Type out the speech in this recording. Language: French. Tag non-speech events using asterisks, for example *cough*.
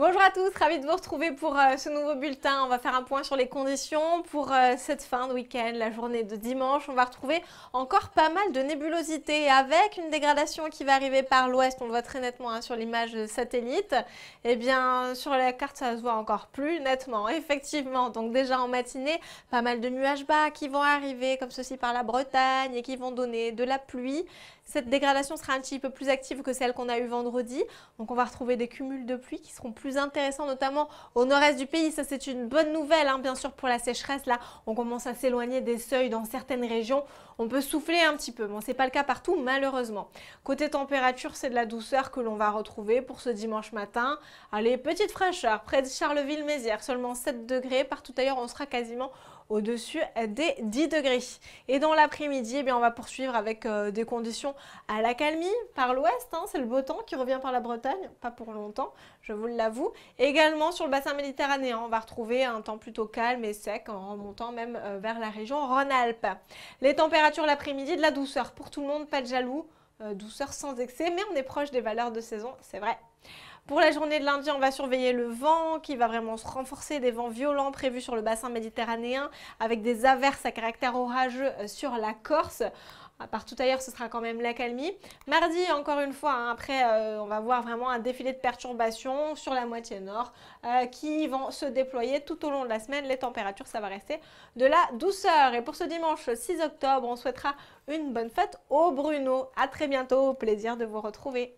Bonjour à tous, ravi de vous retrouver pour euh, ce nouveau bulletin. On va faire un point sur les conditions pour euh, cette fin de week-end, la journée de dimanche. On va retrouver encore pas mal de nébulosité avec une dégradation qui va arriver par l'ouest. On le voit très nettement hein, sur l'image satellite. Et eh bien sur la carte, ça se voit encore plus nettement, *laughs* effectivement. Donc déjà en matinée, pas mal de nuages bas qui vont arriver comme ceci par la Bretagne et qui vont donner de la pluie. Cette dégradation sera un petit peu plus active que celle qu'on a eue vendredi. Donc on va retrouver des cumuls de pluie qui seront plus intéressants, notamment au nord-est du pays. Ça, c'est une bonne nouvelle, hein, bien sûr, pour la sécheresse. Là, on commence à s'éloigner des seuils dans certaines régions. On peut souffler un petit peu. Bon, n'est pas le cas partout, malheureusement. Côté température, c'est de la douceur que l'on va retrouver pour ce dimanche matin. Allez, petite fraîcheur près de Charleville-Mézières, seulement 7 degrés. Partout ailleurs, on sera quasiment au-dessus des 10 degrés. Et dans l'après-midi, eh bien, on va poursuivre avec euh, des conditions à la calmie par l'ouest, hein, c'est le beau temps qui revient par la Bretagne, pas pour longtemps, je vous l'avoue. Également sur le bassin méditerranéen, on va retrouver un temps plutôt calme et sec en remontant même euh, vers la région Rhône-Alpes. Les températures l'après-midi, de la douceur pour tout le monde, pas de jaloux, euh, douceur sans excès, mais on est proche des valeurs de saison, c'est vrai. Pour la journée de lundi, on va surveiller le vent qui va vraiment se renforcer, des vents violents prévus sur le bassin méditerranéen avec des averses à caractère orageux euh, sur la Corse tout ailleurs, ce sera quand même l'accalmie. Mardi, encore une fois, hein, après, euh, on va voir vraiment un défilé de perturbations sur la moitié nord euh, qui vont se déployer tout au long de la semaine. Les températures, ça va rester de la douceur. Et pour ce dimanche 6 octobre, on souhaitera une bonne fête au Bruno. À très bientôt, plaisir de vous retrouver.